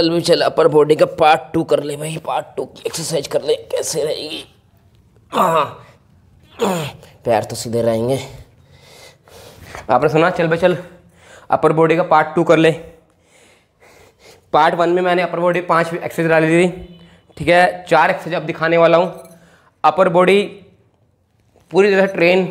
कल भी चल अपर बॉडी का पार्ट टू कर ले भाई पार्ट टू की एक्सरसाइज कर ले कैसे रहेगी हाँ। पैर तो सीधे रहेंगे आपने सुना चल भाई चल अपर बॉडी का पार्ट टू कर ले पार्ट वन में मैंने अपर बॉडी पांच एक्सरसाइज डाली थी ठीक है चार एक्सरसाइज अब दिखाने वाला हूँ अपर बॉडी पूरी तरह ट्रेन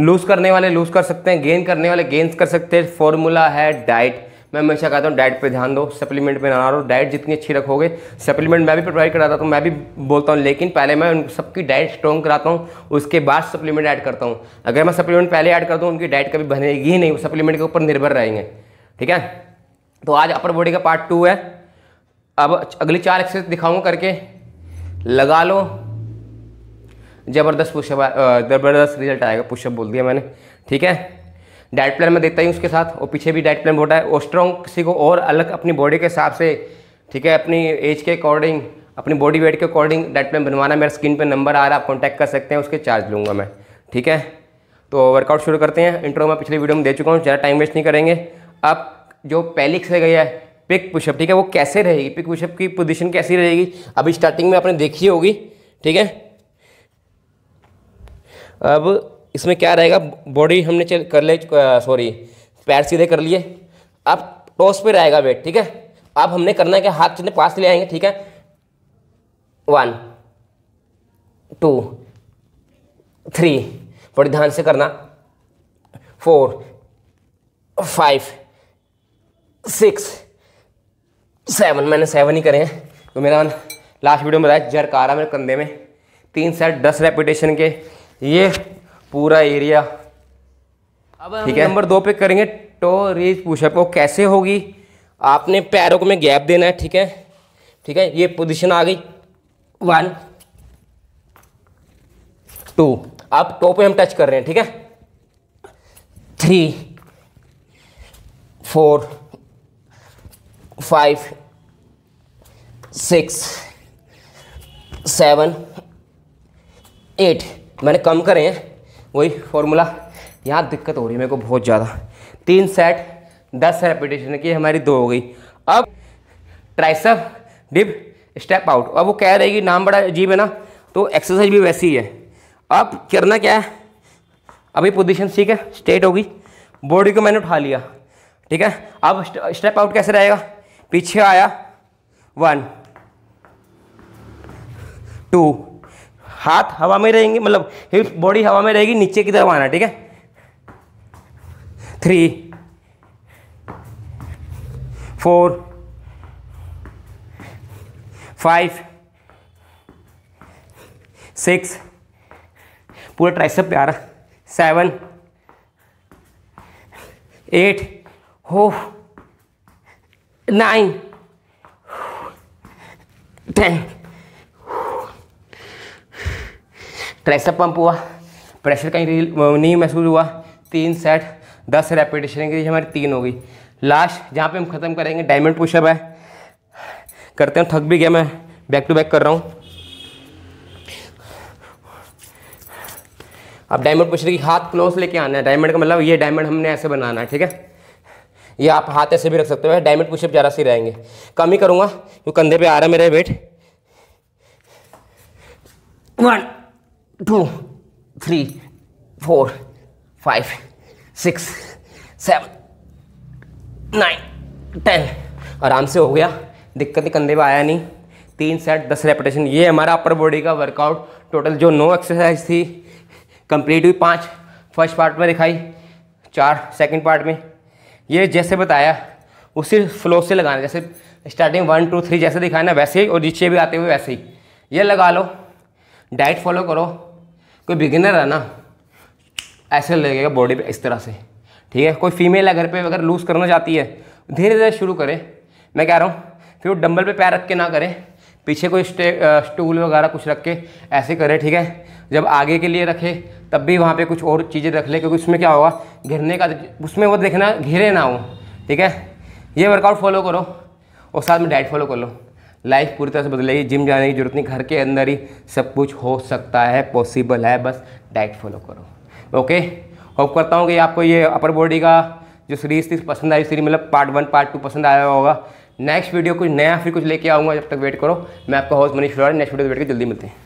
लूज करने वाले लूज कर सकते हैं गेन करने वाले गेन्स कर सकते हैं फॉर्मूला है डाइट मैं हमेशा कहता हूँ डाइट पे ध्यान दो सप्लीमेंट पे ना रहो डाइट जितनी अच्छी रखोगे सप्लीमेंट मैं भी प्रोवाइड कराता हूँ मैं भी बोलता हूँ लेकिन पहले मैं उन सबकी डाइट स्ट्रॉन्ग कराता हूँ उसके बाद सप्लीमेंट ऐड करता हूँ अगर मैं सप्लीमेंट पहले ऐड कर दूँ उनकी डाइट कभी बनेगी ही नहीं सप्लीमेंट के ऊपर निर्भर रहेंगे ठीक है तो आज अपर बॉडी का पार्ट टू है अब अगली चार एक्सरसाइज दिखाऊंगा करके लगा लो ज़बरदस्त पुशअप ज़बरदस्त रिजल्ट आएगा पुशअप बोल दिया मैंने ठीक है डाइट प्लान में देता ही उसके साथ और पीछे भी डाइट प्लान बोटा है और स्ट्रॉन्ग किसी को और अलग अपनी बॉडी के हिसाब से ठीक है अपनी एज के अकॉर्डिंग अपनी बॉडी वेट के अकॉर्डिंग डाइट प्लान बनवाना मेरा स्क्रीन पर नंबर आ रहा है आप कॉन्टैक्ट कर सकते हैं उसके चार्ज लूँगा मैं ठीक है तो वर्कआउट शुरू करते हैं इंट्रो में पिछली वीडियो में दे चुका हूँ ज़्यादा टाइम वेस्ट नहीं करेंगे अब जो पहले से गया है पिक पुशअप ठीक है वो कैसे रहेगी पिक पुशअप की पोजीशन कैसी रहेगी अभी स्टार्टिंग में आपने देखी होगी ठीक है अब इसमें क्या रहेगा बॉडी हमने चल कर ले सॉरी पैर सीधे कर लिए अब टॉस पे रहेगा वेट ठीक है अब हमने करना है कि हाथ जितने पास ले आएंगे ठीक है वन टू थ्री बड़े ध्यान से करना फोर फाइव सिक्स सेवन मैंने सेवन ही करे हैं तो मेरा लास्ट वीडियो में बताया जर्क आ रहा है मेरे कंधे में तीन सेट दस रेपिटेशन के ये पूरा एरिया अब ठीक है नंबर दो पे करेंगे टो रेज पुशअप वो कैसे होगी आपने पैरों को में गैप देना है ठीक है ठीक है ये पोजीशन आ गई वन टू आप टो पे हम टच कर रहे हैं ठीक है three four five six seven eight मैंने कम करे हैं वही फॉर्मूला यहाँ दिक्कत हो रही है मेरे को बहुत ज़्यादा तीन सेट दस रेपिटेशन की हमारी दो हो गई अब ट्राइसअप डिप स्टेप आउट अब वो कह कि नाम बड़ा अजीब है ना तो एक्सरसाइज भी वैसी ही है अब करना क्या है अभी पोजीशन ठीक है स्ट्रेट होगी बॉडी को मैंने उठा लिया ठीक है अब स्टेप आउट कैसे रहेगा पीछे आया वन टू हाथ हवा में रहेंगे मतलब हिप्स बॉडी हवा में रहेगी नीचे की तरफ आना ठीक है थ्री फोर फाइव सिक्स पूरा ट्राइसेप प्यार सेवन एट हो नाइन टेन ट्रेसर पंप हुआ प्रेशर कहीं रिल नहीं महसूस हुआ तीन सेट दस रेपिटेशन लिए हमारी तीन हो गई लास्ट जहाँ पे हम ख़त्म करेंगे डायमंड पुशअप है करते हैं थक भी गया मैं बैक टू बैक कर रहा हूँ अब डायमंड पुशअप की हाथ क्लोज लेके आना है डायमंड का मतलब ये डायमंड हमने ऐसे बनाना है ठीक है ये आप हाथ ऐसे भी रख सकते हो डायमंड पुशअप ज़्यादा सी रहेंगे कम ही करूँगा वो कंधे पर आ रहा है मेरा weight one two three four five six seven nine ten आराम से हो गया दिक्कत ही कंधे पर आया नहीं तीन सेट दस रेपटेशन ये हमारा अपर बॉडी का वर्कआउट टोटल जो नो एक्सरसाइज थी कंप्लीट हुई पांच फर्स्ट पार्ट में दिखाई चार सेकंड पार्ट में ये जैसे बताया उसी फ्लो से लगाना जैसे स्टार्टिंग वन टू थ्री जैसे दिखाया ना वैसे ही और नीचे भी आते हुए वैसे ही ये लगा लो डाइट फॉलो करो कोई बिगिनर है ना ऐसे लगेगा बॉडी पे इस तरह से ठीक है कोई फीमेल है घर पे अगर लूज़ करना चाहती है धीरे धीरे शुरू करें मैं कह रहा हूँ फिर वो डंबल पर पैर रख के ना करें पीछे कोई स्टे स्टूल वगैरह कुछ रख के ऐसे करें ठीक है जब आगे के लिए रखे तब भी वहाँ पे कुछ और चीज़ें रख लें क्योंकि उसमें क्या होगा घिरने का उसमें वो देखना घिरे ना हो ठीक है ये वर्कआउट फॉलो करो और साथ में डाइट फॉलो कर लो लाइफ पूरी तरह से बदलेगी जिम जाने की जरूरत नहीं घर के अंदर ही सब कुछ हो सकता है पॉसिबल है बस डाइट फॉलो करो ओके होप करता हूँ कि आपको ये अपर बॉडी का जो सीरीज़ थी पसंद आई सीरीज मतलब पार्ट वन पार्ट टू पसंद आया होगा नेक्स्ट वीडियो कुछ नया फिर कुछ लेके आऊँगा जब तक वेट करो मैं आपका हाउस मनीष फिलहाल नेक्स्ट वीडियो वेट के जल्दी मिलते हैं